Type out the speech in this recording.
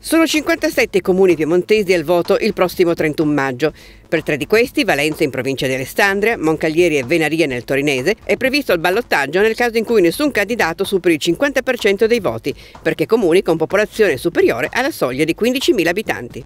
Sono 57 comuni piemontesi al voto il prossimo 31 maggio. Per tre di questi, Valenza in provincia di Alessandria, Moncaglieri e Venaria nel Torinese, è previsto il ballottaggio nel caso in cui nessun candidato superi il 50% dei voti, perché comuni con popolazione superiore alla soglia di 15.000 abitanti.